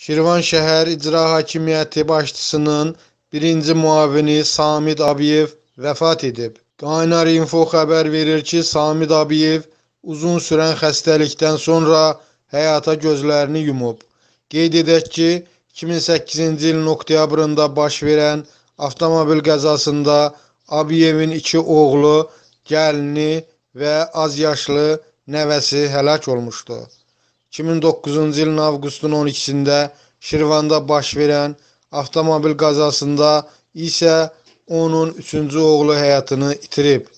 Şirvanşəhər İcra Hakimiyyəti başçısının birinci müavini Samid Abiyev vəfat edib. Qaynar Info xəbər verir ki, Samid Abiyev uzun sürən xəstəlikdən sonra həyata gözlərini yumub. Qeyd edək ki, 2008-ci ilin oktyabrında baş verən avtomobil qəzasında Abiyevin iki oğlu, gəlini və az yaşlı nəvəsi həlak olmuşdu. 2009-cu ilin avqustun 12-də Şirvanda baş verən avtomobil qəzasında isə onun üçüncü oğlu həyatını itirib.